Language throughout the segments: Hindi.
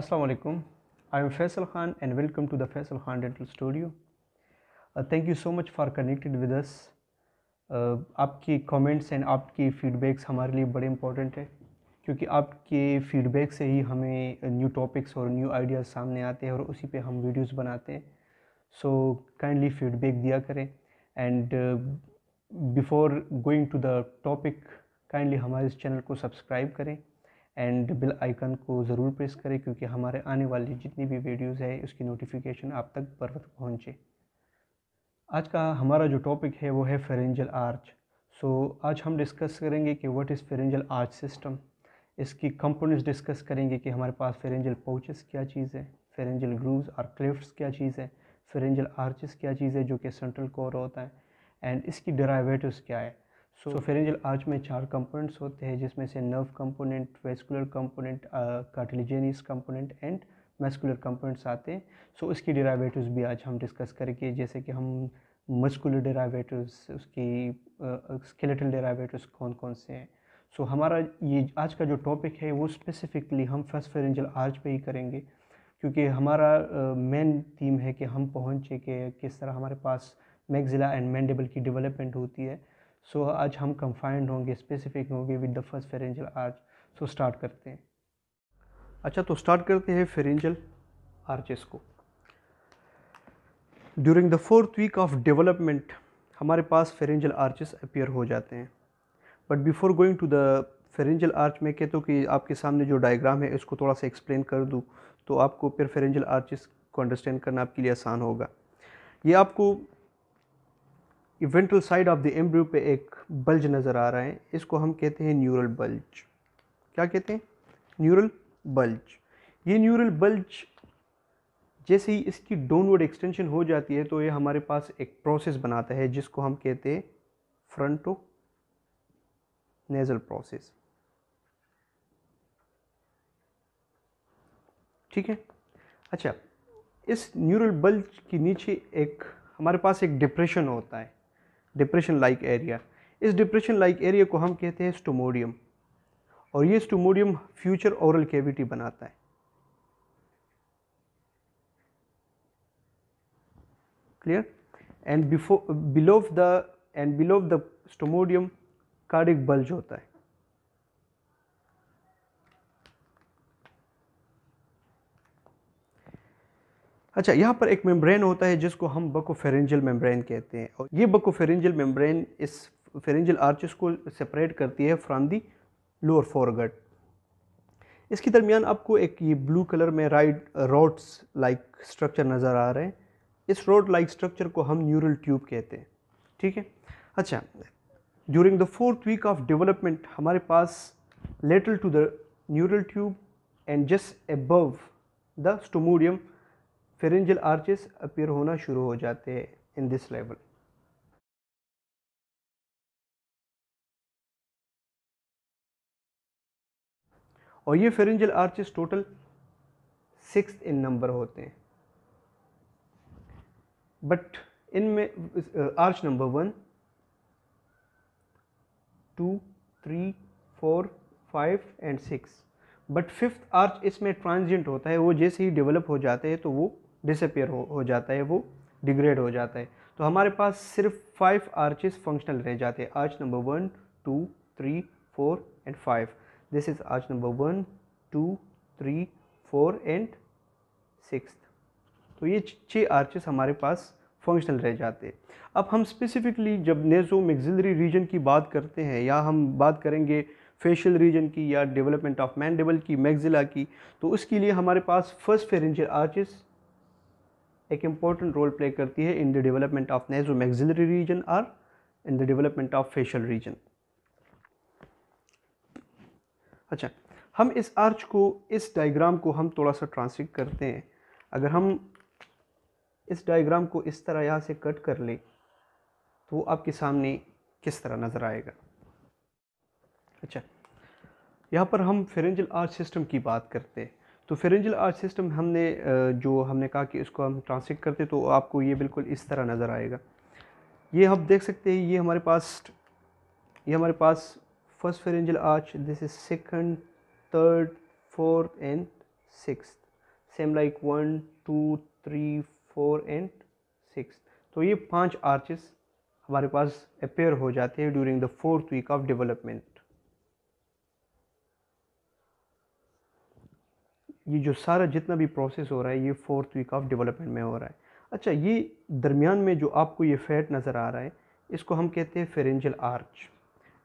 Assalamualaikum. I am Faisal Khan and welcome to the Faisal Khan Dental Studio. Uh, thank you so much for connected with us. Uh, आपकी कमेंट्स एंड आपकी फीडबैक्स हमारे लिए बड़े इम्पॉर्टेंट है क्योंकि आपके फीडबैक से ही हमें न्यू टॉपिक्स और न्यू आइडियाज़ सामने आते हैं और उसी पे हम वीडियोस बनाते हैं सो काइंडली फीडबैक दिया करें and before going to the topic kindly हमारे इस चैनल को सब्सक्राइब करें एंड बिल आइकन को ज़रूर प्रेस करें क्योंकि हमारे आने वाली जितनी भी वीडियोज़ है उसकी नोटिफिकेशन आप तक बर वक्त पहुँचे आज का हमारा जो टॉपिक है वो है फेरेंजल आर्च सो so, आज हम डिस्कस करेंगे कि what is pharyngeal arch system इसकी कंपोनेंट्स डिस्कस करेंगे कि हमारे पास फेरेंजल पोचेस क्या चीज़ है फेरेंजल ग्रूव्स और क्लिफ्ट क्या चीज़ है फेरेंजल आर्चेस क्या चीज़ है जो कि सेंट्रल कोर होता है एंड इसकी डराइवेटिव क्या है सो so, फेरेंजल आर्च में चार कंपोनेंट्स होते हैं जिसमें से nerve component vascular component cartilaginous component and muscular components आते हैं सो so, इसकी डेरावेटिव्स भी आज हम डिस्कस करेंगे जैसे कि हम मस्कुलर डेरावेटिव्स उसकी स्केलेटल डेरावेटिव्स कौन कौन से हैं सो so, हमारा ये आज का जो टॉपिक है वो स्पेसिफिकली हम फर्स्ट फेरेंजल आर्च पे ही करेंगे क्योंकि हमारा मेन uh, थीम है कि हम पहुँचे के किस तरह हमारे पास मैगजिला एंड मैंडेबल की डेवलपमेंट होती है सो so, आज हम कंफाइंड होंगे स्पेसिफिक होंगे with the first pharyngeal arch so start करते हैं अच्छा तो स्टार्ट करते हैं फेरेंजल आर्चेस को during the fourth week of development हमारे पास फेरेंजल आर्चेस अपियर हो जाते हैं but before going to the pharyngeal arch में कहते हो कि आपके सामने जो डायग्राम है इसको थोड़ा सा एक्सप्लेन कर दूँ तो आपको फिर फेरेंजल आर्चिस को अंडरस्टैंड करना आपके लिए आसान होगा ये आपको ventral side of the embryo पे एक बल्ज नज़र आ रहा है इसको हम कहते हैं न्यूरल बल्ज क्या कहते हैं न्यूरल बल्ज ये न्यूरल बल्ज जैसे ही इसकी डाउनवर्ड एक्सटेंशन हो जाती है तो ये हमारे पास एक प्रोसेस बनाता है जिसको हम कहते हैं फ्रंटो नेजल प्रोसेस ठीक है अच्छा इस न्यूरल बल्ज के नीचे एक हमारे पास एक डिप्रेशन होता है डिप्रेशन लाइक एरिया इस डिप्रेशन लाइक एरिया को हम कहते हैं स्टोमोडियम और ये स्टोमोडियम फ्यूचर औरल कैविटी बनाता है clear and before below the and below the stomodeum cardiac bulge होता है अच्छा यहाँ पर एक मेम्ब्रेन होता है जिसको हम बकोफेरेंजल मेम्ब्रेन कहते हैं और ये बकोफेरेंजल मेम्ब्रेन इस फेरेंजल आर्चिस को सेपरेट करती है फ्राम दी लोअर फॉरगट इसके दरमियान आपको एक ये ब्लू कलर में राइट रोड्स लाइक स्ट्रक्चर नज़र आ रहे हैं इस रोड लाइक स्ट्रक्चर को हम न्यूरल ट्यूब कहते हैं ठीक है अच्छा during the fourth week of development हमारे पास lateral to the neural tube and just above the stomodeum pharyngeal arches appear होना शुरू हो जाते हैं इन दिस लेवल और ये pharyngeal arches total six in number होते हैं बट इनमें arch number one two three four five and six but fifth arch इसमें ट्रांजिएंट होता है वो जैसे ही डेवलप हो जाते हैं तो वो डिसअपेयर हो, हो जाता है वो डिग्रेड हो जाता है तो हमारे पास सिर्फ फाइव आर्चेस फंक्शनल रह जाते हैं arch number one two three four and five this is arch number one two three four and six तो ये छः आर्चेस हमारे पास फंक्शनल रह जाते हैं अब हम स्पेसिफिकली जब नेजो मेगजिलरी रीजन की बात करते हैं या हम बात करेंगे फेशियल रीजन की या डेवलपमेंट ऑफ मैंडेबल की मैगजिला की तो उसके लिए हमारे पास फर्स्ट फेरेंजियल आर्चिस एक इम्पॉर्टेंट रोल प्ले करती है in the development of maxillary region और in the development of facial region अच्छा हम इस आर्च को इस डायग्राम को हम थोड़ा सा ट्रांसलेट करते हैं अगर हम इस डायग्राम को इस तरह यहाँ से कट कर ले तो वो आपके सामने किस तरह नज़र आएगा अच्छा यहाँ पर हम फेरेंजल आर्च सिस्टम की बात करते हैं तो फेरेंजल आर्च सिस्टम हमने जो हमने कहा कि इसको हम ट्रांसलेट करते तो आपको ये बिल्कुल इस तरह नज़र आएगा ये आप देख सकते हैं ये हमारे पास ये हमारे पास first pharyngeal arch this is second third fourth and six same like one two three four and six तो ये पांच आर्चेस हमारे पास अपेयर हो जाते हैं during the fourth week of development ये जो सारा जितना भी प्रोसेस हो रहा है ये फोर्थ वीक ऑफ डेवलपमेंट में हो रहा है अच्छा ये दरमियान में जो आपको ये फैट नज़र आ रहा है इसको हम कहते हैं फेरेंजल आर्च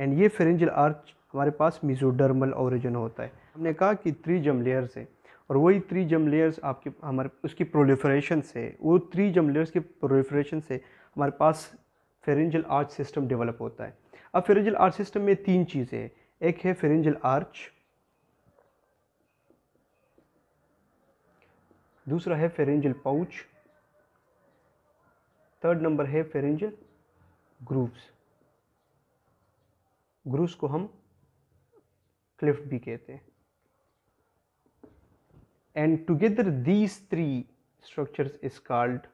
एंड ये फेरेंजल आर्च हमारे पास मिजोडर्मल ओरिजिन होता है हमने कहा कि थ्री जम लेयर्स है और वही थ्री जम लेयर्स आपके हमारे उसकी प्रोलिफ्रेशन से वो थ्री जम लेयर्स के प्रोलिफ्रेशन से हमारे पास फेरेंजल आर्च सिस्टम डेवलप होता है अब फेरेंजल आर्च सिस्टम में तीन चीज़ें हैं एक है फेरेंजल आर्च दूसरा है फेरेंजल पाउच थर्ड नंबर है फेरेंजल ग्रूव्स ग्रूव्स को हम क्लिफ्ट भी कहते हैं and together these three structures is called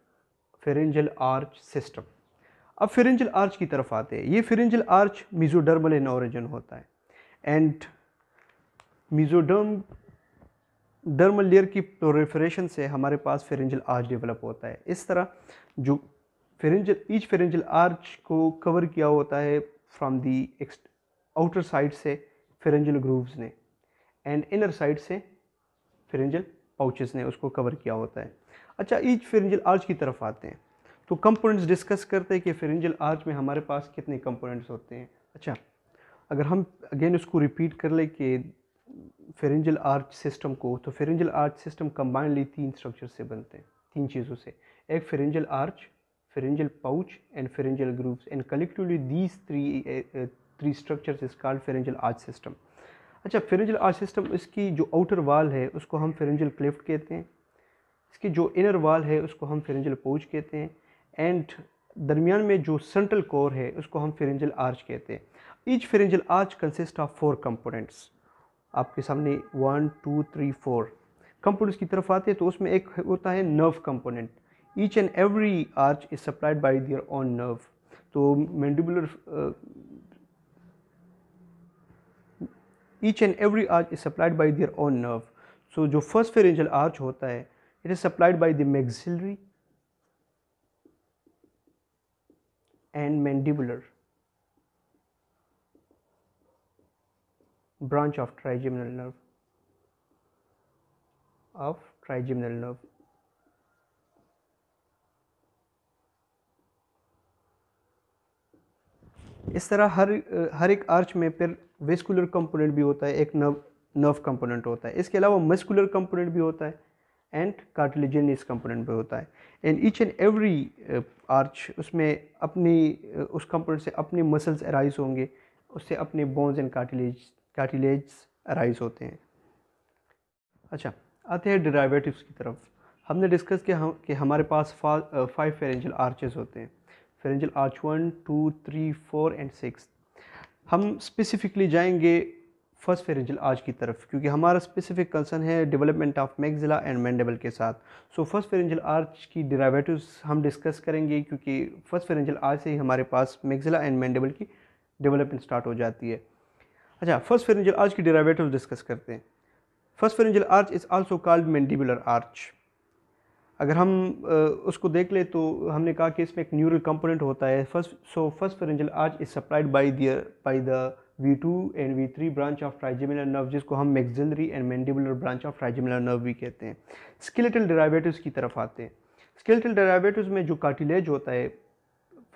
pharyngeal arch system अब फेरेंजल आर्च की तरफ आते हैं ये pharyngeal arch mesodermal in origin होता है एंड मिजोडर्म डर्मल लेयर की प्रोलिफरेशन से हमारे पास फेरेंजल आर्च डेवलप होता है इस तरह जो फेरेंजल ईच फेरेंजल आर्च को कवर किया होता है फ्रॉम दी आउटर साइड से फेरेंजल ग्रूव्स ने एंड इनर साइड से फेरेंजल पाउचेस ने उसको कवर किया होता है अच्छा ईच फेरेंजल आर्च की तरफ आते हैं तो कंपोनेंट्स डिस्कस करते हैं कि फेरेंजल आर्च में हमारे पास कितने कंपोनेंट्स होते हैं अच्छा अगर हम अगेन उसको रिपीट कर ले कि फेरेंजल आर्च सिस्टम को तो फेरेंजल आर्च सिस्टम कम्बाइंडली तीन स्ट्रक्चर से बनते हैं तीन चीज़ों से एक pharyngeal arch pharyngeal pouch and pharyngeal grooves and collectively these three three structures is called pharyngeal arch system अच्छा फेरेंजल आर्च सिस्टम इसकी जो आउटर वाल है उसको हम फेरेंजल क्लिफ्ट कहते हैं इसकी जो इनर वाल है उसको हम फेरेंजल पाउच कहते हैं एंड दरमियान में जो सेंट्रल कोर है उसको हम फेरेंजल आर्च कहते हैं each pharyngeal arch consist of four components आपके सामने one two three four components की तरफ आते हैं तो उसमें एक होता है nerve component each and every arch is supplied by their own nerve तो mandibular each and every arch is supplied by their own nerve so जो फर्स्ट फेरेंजल आर्च होता है it is supplied by the maxillary and mandibular branch of trigeminal nerve of trigeminal nerve इस तरह हर हर एक आर्च में फिर वेस्कुलर कंपोनेंट भी होता है एक नर्व नर्व कंपोनेंट होता है इसके अलावा मस्कुलर कंपोनेंट भी होता है एंड कार्टिलेजनियस कंपोनेंट भी होता है and each and every arch उसमें अपनी uh, उस कंपोनेंट से अपने मसल्स एराइज होंगे उससे अपने bones and cartilage cartilage arise होते हैं अच्छा आते हैं डिराइवेटिव्स की तरफ हमने डिस्कस किया हम कि हमारे पास फाइव फेरेंजल आर्चेस होते हैं pharyngeal arch one two three four and six हम स्पेसिफिकली जाएंगे फर्स्ट फेरेंजल आर्च की तरफ क्योंकि हमारा स्पेसिफिक कंसर्न है development of maxilla and mandible के साथ सो फर्स्ट फेरेंजल आर्च की डिराइवेटिव हम डिस्कस करेंगे क्योंकि फर्स्ट फेरेंजल आर्च से ही हमारे पास मैगजिला एंड मैंडेबल की डेवलपमेंट स्टार्ट हो जाती है अच्छा फर्स्ट फेरेंजल आर्च की डेरावेटिव डिस्कस करते हैं first pharyngeal arch is also called mandibular arch अगर हम उसको देख ले तो हमने कहा कि इसमें एक न्यूरल कंपोनेंट होता है first so first pharyngeal arch is supplied by their by the V two and V three branch of trigeminal nerve जिसको हम maxillary and mandibular branch of trigeminal nerve भी कहते हैं स्केलेटल डेरावेटिव की तरफ आते हैं स्केलेटल डेरावेटिव में जो कार्टिलेज होता है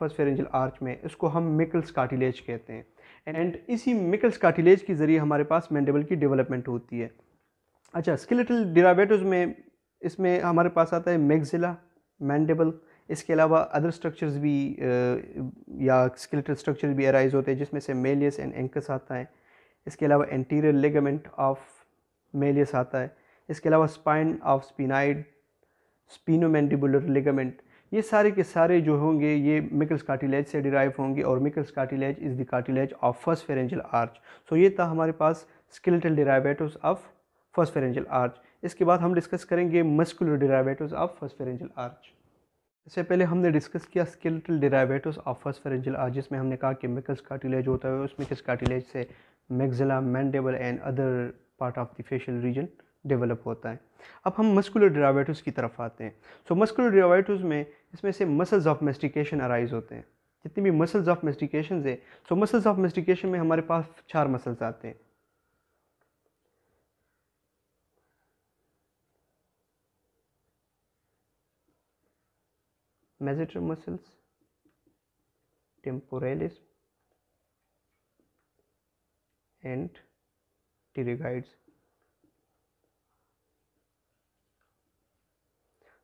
फर्स्ट फेरेंजल आर्च में इसको हम मिकल्स कार्टिलेज कहते हैं एंड इसी मिकल्स कार्टिलेज के ज़रिए हमारे पास मैंडेबल की डेवलपमेंट होती है अच्छा स्किलेटल डिराबेटोज में इसमें हमारे पास आता है मैगजिला मैंडेबल इसके अलावा अदर स्ट्रक्चर्स भी या स्केलेटल स्ट्रक्चर भी अराइज होते हैं जिसमें से मेलियस एंड एंकस आता है इसके अलावा एंटीरियर लेगामेंट ऑफ मेलियस आता है इसके अलावा spine of sphenoid sphenomandibular ligament ये सारे के सारे जो होंगे ये मिकल्स कार्टिलेज से डिराइव होंगे और Meckel's cartilage is the cartilage of first pharyngeal arch so ये था हमारे पास skeletal derivatives of first pharyngeal arch इसके बाद हम डिस्कस करेंगे muscular derivatives of first pharyngeal arch इससे पहले हमने डिस्कस किया skeletal derivatives of first pharyngeal arch जिसमें हमने कहा कि मिकल्स कार्टिलेज होता है उस मिकल्स कार्टिलेज से maxilla mandible and other part of the facial region develop होता है अब हम मस्कुलर डिरावेटिव्स की तरफ आते हैं सो मस्कुलर डिरावेटिव्स में इसमें से मसल्स ऑफ मेस्टिकेशन अराइज होते हैं जितनी भी मसल्स ऑफ मेस्टिकेशन है सो मसल्स ऑफ मेस्टिकेशन में हमारे पास चार मसल्स आते हैं masseter muscles temporalis and pterygoids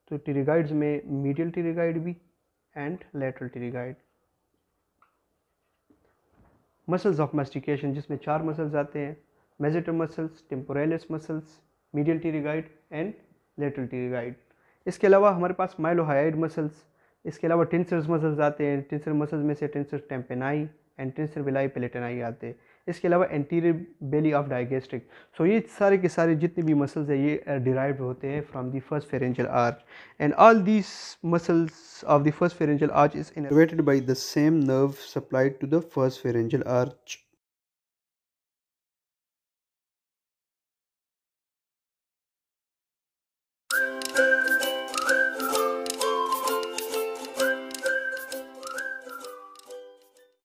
तो टिरिगाइड्स में मीडियल टिरिगाइड भी and lateral pterygoid muscles of mastication जिसमें चार मसल्स आते हैं masseter muscles temporalis muscles medial pterygoid and lateral pterygoid इसके अलावा हमारे पास माइलोहाइड मसल्स इसके अलावा टेंसर मसल्स आते हैं टेंसर मसल्स में से tensor tympani and tensor veli palatini आते हैं इसके अलावा anterior belly of digastric so ये सारे के सारे जितने भी मसल्स हैं ये डिराइव uh, होते हैं from the first pharyngeal arch and all these muscles of the first pharyngeal arch is innervated by the same nerve supplied to the first pharyngeal arch